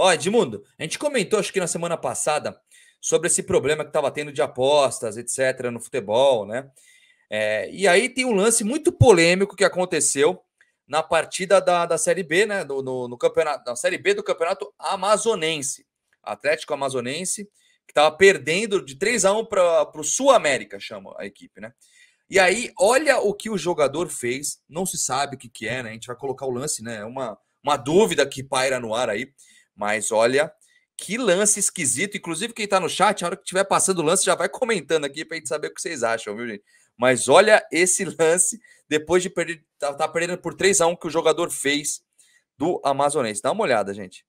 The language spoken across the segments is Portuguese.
Ó, Edmundo, a gente comentou, acho que na semana passada, sobre esse problema que estava tendo de apostas, etc., no futebol, né? É, e aí tem um lance muito polêmico que aconteceu na partida da, da Série B, né? no, no campeonato, na Série B do campeonato amazonense. Atlético Amazonense, que estava perdendo de 3 a 1 para o Sul América, chama a equipe, né? E aí, olha o que o jogador fez, não se sabe o que, que é, né? A gente vai colocar o lance, né? É uma, uma dúvida que paira no ar aí. Mas olha, que lance esquisito. Inclusive, quem está no chat, a hora que estiver passando o lance, já vai comentando aqui para a gente saber o que vocês acham, viu, gente? Mas olha esse lance, depois de perder, tá, tá perdendo por 3 a 1 que o jogador fez do Amazonense. Dá uma olhada, gente.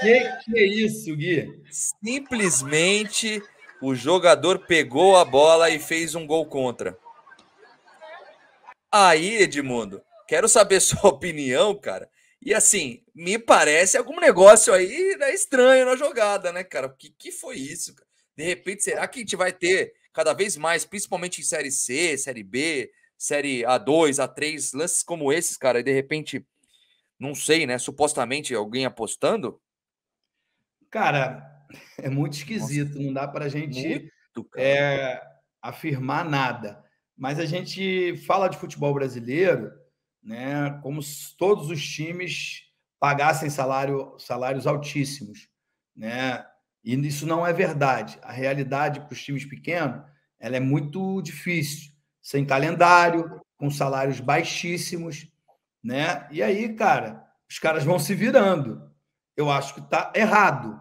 Que que é isso, Gui? Simplesmente o jogador pegou a bola e fez um gol contra. Aí, Edmundo, quero saber sua opinião, cara. E assim, me parece algum negócio aí né, estranho na jogada, né, cara? O que, que foi isso? De repente, será que a gente vai ter cada vez mais, principalmente em Série C, Série B, Série A2, A3, lances como esses, cara, e de repente, não sei, né? Supostamente alguém apostando? Cara, é muito esquisito, Nossa, não dá para a gente muito, é, afirmar nada. Mas a gente fala de futebol brasileiro né, como se todos os times pagassem salário, salários altíssimos. Né? E isso não é verdade. A realidade para os times pequenos ela é muito difícil, sem calendário, com salários baixíssimos. Né? E aí, cara, os caras vão se virando eu acho que está errado.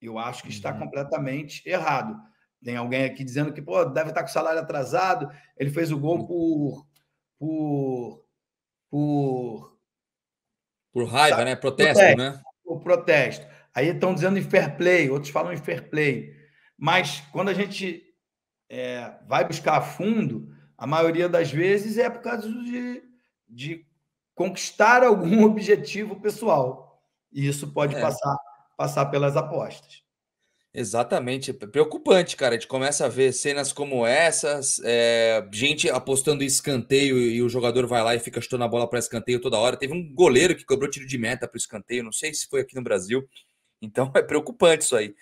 Eu acho que está uhum. completamente errado. Tem alguém aqui dizendo que pô, deve estar tá com o salário atrasado. Ele fez o gol uhum. por. por. por. por raiva, sabe? né? Protesto, protesto, né? Por protesto. Aí estão dizendo em fair play, outros falam em fair play. Mas quando a gente é, vai buscar a fundo, a maioria das vezes é por causa de, de conquistar algum objetivo pessoal. E isso pode é. passar, passar pelas apostas. Exatamente, preocupante, cara. A gente começa a ver cenas como essas, é, gente apostando em escanteio e o jogador vai lá e fica chutando a bola para escanteio toda hora. Teve um goleiro que cobrou tiro de meta para o escanteio, não sei se foi aqui no Brasil. Então é preocupante isso aí.